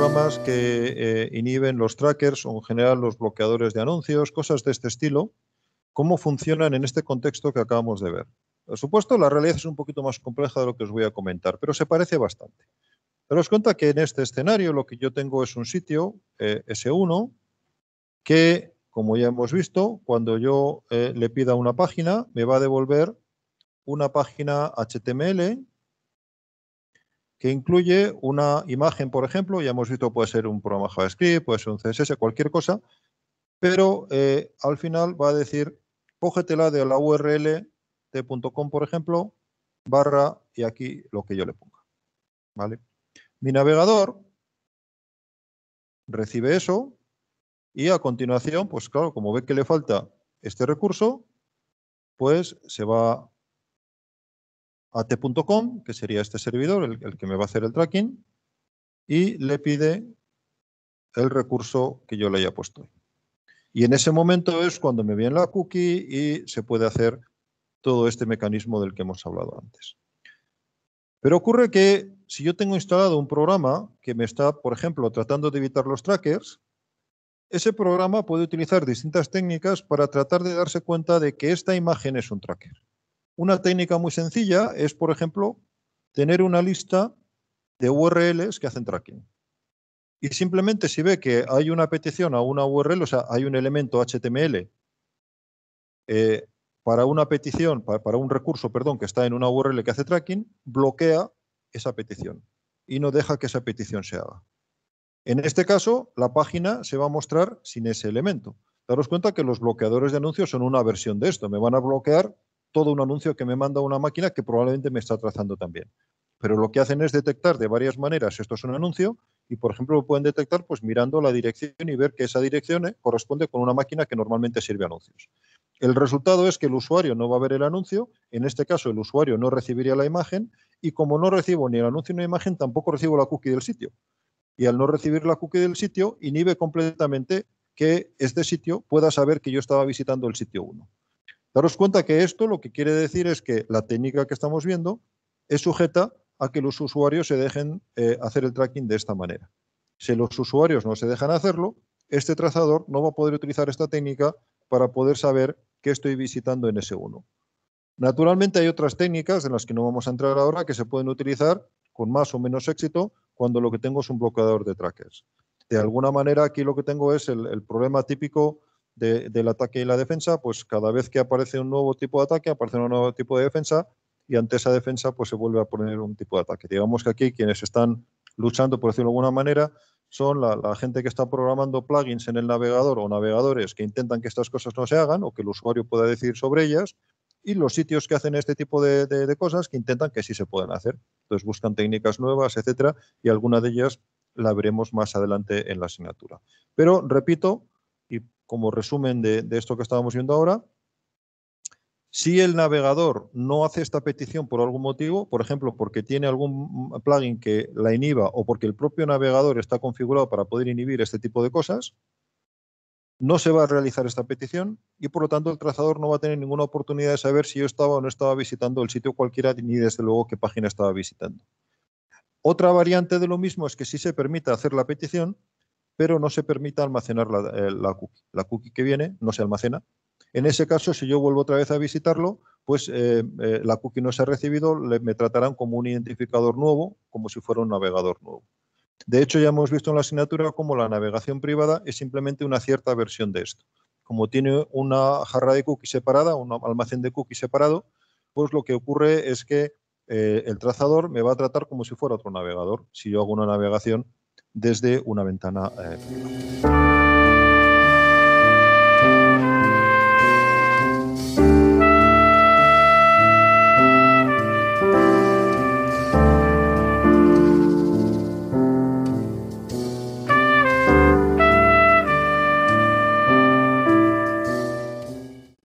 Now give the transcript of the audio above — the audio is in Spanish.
programas que eh, inhiben los trackers o en general los bloqueadores de anuncios, cosas de este estilo, ¿cómo funcionan en este contexto que acabamos de ver? Por supuesto, la realidad es un poquito más compleja de lo que os voy a comentar, pero se parece bastante. Pero os cuenta que en este escenario lo que yo tengo es un sitio eh, S1 que, como ya hemos visto, cuando yo eh, le pida una página, me va a devolver una página HTML que incluye una imagen, por ejemplo, ya hemos visto, puede ser un programa JavaScript, puede ser un CSS, cualquier cosa, pero eh, al final va a decir, cógetela de la URL t.com, por ejemplo, barra, y aquí lo que yo le ponga. ¿Vale? Mi navegador recibe eso y a continuación, pues claro, como ve que le falta este recurso, pues se va at.com, que sería este servidor, el, que me va a hacer el tracking, y le pide el recurso que yo le haya puesto. Y en ese momento es cuando me viene la cookie y se puede hacer todo este mecanismo del que hemos hablado antes. Pero ocurre que si yo tengo instalado un programa que me está, por ejemplo, tratando de evitar los trackers, ese programa puede utilizar distintas técnicas para tratar de darse cuenta de que esta imagen es un tracker. Una técnica muy sencilla es, por ejemplo, tener una lista de URLs que hacen tracking. Y simplemente si ve que hay una petición a una URL, o sea, hay un elemento HTML eh, para una petición, para, un recurso, perdón, que está en una URL que hace tracking, bloquea esa petición y no deja que esa petición se haga. En este caso, la página se va a mostrar sin ese elemento. Daros cuenta que los bloqueadores de anuncios son una versión de esto. Me van a bloquear todo un anuncio que me manda una máquina que probablemente me está trazando también. Pero lo que hacen es detectar de varias maneras esto es un anuncio y, por ejemplo, lo pueden detectar pues mirando la dirección y ver que esa dirección eh, corresponde con una máquina que normalmente sirve anuncios. El resultado es que el usuario no va a ver el anuncio, en este caso el usuario no recibiría la imagen y como no recibo ni el anuncio ni la imagen, tampoco recibo la cookie del sitio. Y al no recibir la cookie del sitio, inhibe completamente que este sitio pueda saber que yo estaba visitando el sitio 1. Daros cuenta que esto lo que quiere decir es que la técnica que estamos viendo es sujeta a que los usuarios se dejen eh, hacer el tracking de esta manera. Si los usuarios no se dejan hacerlo, este trazador no va a poder utilizar esta técnica para poder saber qué estoy visitando en ese 1. Naturalmente hay otras técnicas en las que no vamos a entrar ahora que se pueden utilizar con más o menos éxito cuando lo que tengo es un bloqueador de trackers. De alguna manera aquí lo que tengo es el problema típico del ataque y la defensa, pues cada vez que aparece un nuevo tipo de ataque, aparece un nuevo tipo de defensa y ante esa defensa pues se vuelve a poner un tipo de ataque. Digamos que aquí quienes están luchando, por decirlo de alguna manera, son la, gente que está programando plugins en el navegador o navegadores que intentan que estas cosas no se hagan o que el usuario pueda decidir sobre ellas y los sitios que hacen este tipo de, cosas que intentan que sí se puedan hacer. Entonces buscan técnicas nuevas, etcétera, y alguna de ellas la veremos más adelante en la asignatura. Pero repito, como resumen de, esto que estábamos viendo ahora, si el navegador no hace esta petición por algún motivo, por ejemplo, porque tiene algún plugin que la inhiba o porque el propio navegador está configurado para poder inhibir este tipo de cosas, no se va a realizar esta petición y por lo tanto el trazador no va a tener ninguna oportunidad de saber si yo estaba o no estaba visitando el sitio cualquiera ni desde luego qué página estaba visitando. Otra variante de lo mismo es que si se permite hacer la petición, pero no se permita almacenar la, eh, cookie. La cookie que viene no se almacena. En ese caso, si yo vuelvo otra vez a visitarlo, pues eh, eh, la cookie no se ha recibido, me tratarán como un identificador nuevo, como si fuera un navegador nuevo. De hecho, ya hemos visto en la asignatura cómo la navegación privada es simplemente una cierta versión de esto. Como tiene una jarra de cookie separada, un almacén de cookies separado, pues lo que ocurre es que el trazador me va a tratar como si fuera otro navegador. Si yo hago una navegación desde una ventana. Eh,